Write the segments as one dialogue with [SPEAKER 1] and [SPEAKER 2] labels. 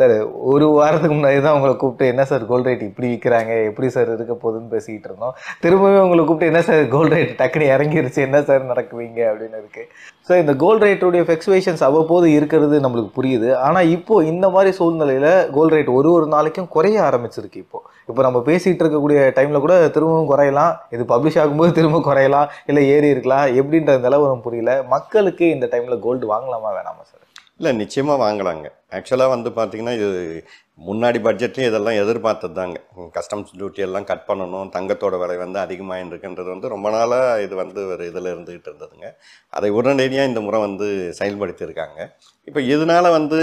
[SPEAKER 1] sir ஒரு வாரத்துக்கு முன்னாடி தான் உங்களை கூப்பிட்டு என்ன சார் கோல்ட் ரேட் இப்படி விற்கிறாங்க எப்படி சார் இருக்க போகுதுன்னு பேசிக்கிட்டு இருந்தோம் திரும்பவும் உங்களை கூப்பிட்டு என்ன சார் கோல்ட் ரேட் டக்குனு இறங்கிருச்சு என்ன சார் நடக்குவீங்க அப்படின்னு இருக்குது ஸோ இந்த கோல்ட் ரேட்டுடைய ஃபிளக்சுவேஷன்ஸ் அவ்வப்போது இருக்கிறது நம்மளுக்கு புரியுது ஆனால் இப்போது இந்த மாதிரி சூழ்நிலையில் கோல்ட் ரேட் ஒரு ஒரு நாளைக்கும் குறைய ஆரம்பிச்சிருக்கு இப்போது இப்போ நம்ம பேசிகிட்டு இருக்கக்கூடிய டைமில் கூட திரும்பவும் குறையலாம் இது பப்ளிஷ் ஆகும்போது திரும்ப குறையலாம் இல்லை ஏறி இருக்கலாம் எப்படின்ற நிலவரம் புரியல மக்களுக்கு இந்த டைமில் கோல்டு வாங்கலாமா வேணாமா சார் இல்லை நிச்சயமாக வாங்கலாங்க ஆக்சுவலாக வந்து
[SPEAKER 2] பார்த்திங்கன்னா இது முன்னாடி பட்ஜெட்லேயும் இதெல்லாம் எதிர்பார்த்தது தாங்க கஸ்டம்ஸ் டியூட்டி எல்லாம் கட் பண்ணணும் தங்கத்தோட விலை வந்து அதிகமாகிருக்குன்றது வந்து ரொம்ப நாளாக இது வந்து ஒரு இதில் இருந்துக்கிட்டு இருந்ததுங்க அதை உடனடியாக இந்த முறை வந்து செயல்படுத்தியிருக்காங்க இப்போ இதனால் வந்து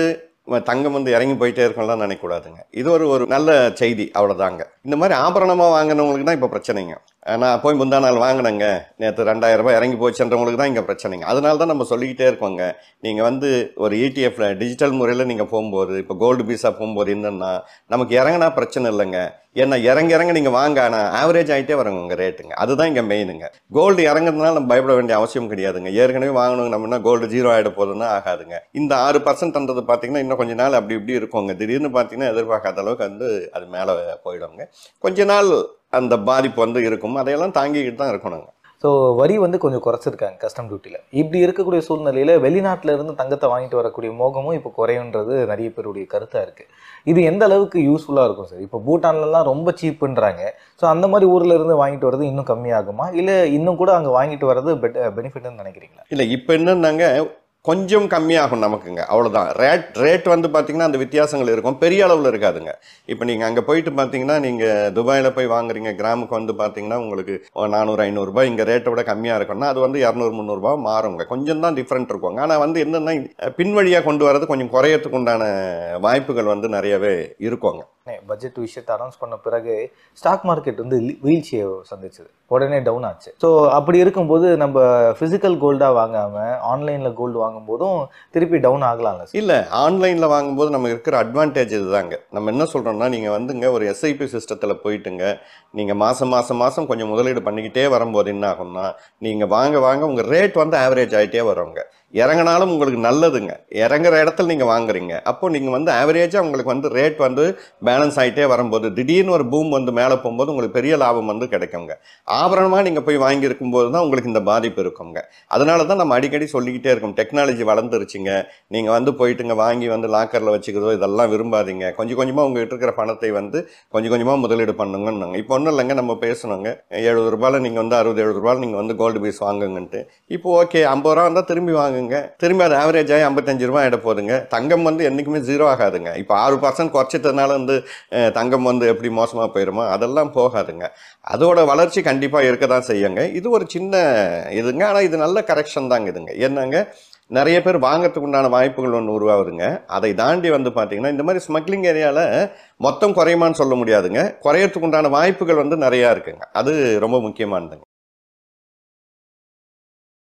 [SPEAKER 2] தங்கம் வந்து இறங்கி போயிட்டே இருக்கணும்லாம் நினைக்கக்கூடாதுங்க இது ஒரு ஒரு நல்ல செய்தி அவ்வளோதாங்க இந்த மாதிரி ஆபரணமாக வாங்கினவங்களுக்கு தான் இப்போ பிரச்சனைங்க நான் போய் முந்தா நாள் வாங்கினேங்க நேற்று ரெண்டாயிரம் ரூபாய் இறங்கி போச்சுன்றவங்களுக்கு தான் இங்கே பிரச்சனைங்க அதனால தான் நம்ம சொல்லிக்கிட்டே இருக்கோங்க நீங்கள் வந்து ஒரு இடிஎஃப்பில் e டிஜிட்டல் முறையில் நீங்கள் போகும்போது இப்போ கோல்டு பீஸாக போகும்போது என்னென்னா நமக்கு இறங்கினா பிரச்சனை இல்லைங்க ஏன்னா இறங்க இறங்க நீங்கள் வாங்க ஆனால் ஆவரேஜ் ஆகிட்டே வரங்க உங்கள் ரேட்டுங்க அதுதான் இங்கே மெயினுங்க கோல்டு இறங்குறதுனால நம்ம பயப்பட வேண்டிய அவசியம் கிடையாதுங்க ஏற்கனவே வாங்கணுங்க நம்மனா கோல்டு ஜீரோ ஆகிட போதுன்னா ஆகாதுங்க இந்த ஆறு பர்சன்ட் தந்தது பார்த்தீங்கன்னா இன்னும் கொஞ்ச நாள் அப்படி இப்படி இருக்கும் திடீர்னு பார்த்தீங்கன்னா எதிர்பார்க்காத அளவுக்கு வந்து அது மேலே போயிடுவாங்க கொஞ்ச நாள் அந்த
[SPEAKER 1] பாதிப்பு வந்து இருக்கும் அதையெல்லாம் தாங்கிக்கிட்டு தான் இருக்கணும் ஸோ வரி வந்து கொஞ்சம் குறைச்சிருக்காங்க கஸ்டம் டியூட்டியில் இப்படி இருக்கக்கூடிய சூழ்நிலையில் வெளிநாட்டில் இருந்து தங்கத்தை வாங்கிட்டு வரக்கூடிய மோகமும் இப்போ குறையுன்றது நிறைய பேருடைய கருத்தாக இருக்குது இது எந்த அளவுக்கு யூஸ்ஃபுல்லாக இருக்கும் சார் இப்போ பூட்டான்லலாம் ரொம்ப சீப்புன்றாங்க ஸோ அந்த மாதிரி ஊரில் இருந்து வாங்கிட்டு வர்றது இன்னும் கம்மியாகுமா இல்லை இன்னும் கூட அங்கே வாங்கிட்டு வர்றது பெட் பெனிஃபிட்னு நினைக்கிறீங்களா இல்லை
[SPEAKER 2] இப்போ என்னன்னாங்க கொஞ்சம் கம்மியாகும் நமக்குங்க அவ்வளோதான் ரேட் ரேட் வந்து பார்த்திங்கன்னா அந்த வித்தியாசங்கள் இருக்கும் பெரிய அளவில் இருக்காதுங்க இப்போ நீங்கள் அங்கே போயிட்டு பார்த்தீங்கன்னா நீங்கள் துபாயில் போய் வாங்குறீங்க கிராமுக்கு வந்து பார்த்தீங்கன்னா உங்களுக்கு நானூறு ஐநூறுரூபா இங்கே ரேட்டை விட கம்மியாக இருக்கும்னா அது வந்து இரநூறு முந்நூறுரூபா மாறுங்க கொஞ்சம் தான் டிஃப்ரெண்ட் இருக்கும் ஆனால் வந்து என்னென்னா பின்வழியாக கொண்டு வரது கொஞ்சம் குறையறதுக்கு உண்டான
[SPEAKER 1] வாய்ப்புகள் வந்து நிறையவே இருக்குங்க பட்ஜெட் விஷயத்தை அனௌன்ஸ் பண்ண பிறகு ஸ்டாக் மார்க்கெட் வந்து வீழ்ச்சியை சந்திச்சது உடனே டவுன் ஆச்சு ஸோ அப்படி இருக்கும்போது நம்ம ஃபிசிக்கல் கோல்டாக வாங்காமல் ஆன்லைனில் கோல்டு வாங்கும்போதும் திருப்பி டவுன் ஆகலாம்ல
[SPEAKER 2] இல்லை ஆன்லைனில் வாங்கும்போது நம்ம இருக்கிற அட்வான்டேஜ் இதுதாங்க நம்ம என்ன சொல்கிறோம்னா நீங்கள் வந்துங்க ஒரு எஸ்ஐபி சிஸ்டத்தில் போயிட்டுங்க நீங்கள் மாதம் மாதம் மாதம் கொஞ்சம் முதலீடு பண்ணிக்கிட்டே வரும்போது என்ன ஆகும்னா நீங்கள் வாங்க வாங்க உங்கள் ரேட் வந்து ஆவரேஜ் ஆகிட்டே வருவாங்க இறங்கினாலும் உங்களுக்கு நல்லதுங்க இறங்குற இடத்துல நீங்கள் வாங்குறீங்க அப்போது நீங்கள் வந்து ஆவரேஜாக உங்களுக்கு வந்து ரேட் வந்து பேலன்ஸ் ஆகிட்டே வரும்போது திடீர்னு ஒரு பூம் வந்து மேலே போகும்போது உங்களுக்கு பெரிய லாபம் வந்து கிடைக்குங்க ஆபரணமாக நீங்கள் போய் வாங்கியிருக்கும் போது தான் உங்களுக்கு இந்த பாதிப்பு இருக்குங்க அதனால தான் நம்ம அடிக்கடி சொல்லிக்கிட்டே இருக்கோம் டெக்னாலஜி வளர்ந்துருச்சுங்க நீங்கள் வந்து போயிட்டுங்க வாங்கி வந்து லாக்கரில் வச்சுக்கிறதோ இதெல்லாம் விரும்பாதீங்க கொஞ்சம் கொஞ்சமாக உங்கள்கிட்ட இருக்கிற பணத்தை வந்து கொஞ்சம் கொஞ்சமாக முதலீடு பண்ணுங்கன்னு இப்போ ஒன்றும் இல்லைங்க நம்ம பேசணுங்க எழுபது ரூபாயில் நீங்கள் வந்து அறுபது எழுபது ரூபாயில் நீங்கள் வந்து கோல்டு பீஸ் வாங்குங்கன்ட்டு இப்போ ஓகே ஐம்பது ரூபா வந்தால் திரும்பி வாங்க வாங்குங்க திரும்பி அது ஆவரேஜ் ஆகி ஐம்பத்தஞ்சு ரூபா இட போதுங்க தங்கம் வந்து என்றைக்குமே ஜீரோ ஆகாதுங்க இப்போ ஆறு பர்சன்ட் குறைச்சிட்டதுனால வந்து தங்கம் வந்து எப்படி மோசமாக போயிடுமோ அதெல்லாம் போகாதுங்க அதோட வளர்ச்சி கண்டிப்பாக இருக்க தான் செய்யுங்க இது ஒரு சின்ன இதுங்க ஆனால் இது நல்ல கரெக்ஷன் தாங்க இதுங்க என்னங்க நிறைய பேர் வாங்கிறதுக்கு உண்டான வாய்ப்புகள் ஒன்று உருவாகுதுங்க அதை தாண்டி வந்து பார்த்திங்கன்னா இந்த மாதிரி ஸ்மக்லிங் ஏரியாவில் மொத்தம் குறையுமான்னு சொல்ல முடியாதுங்க குறையறதுக்கு உண்டான வாய்ப்புகள் வந்து நிறையா இருக்குங்க அது ரொம்ப முக்கியமானதுங்க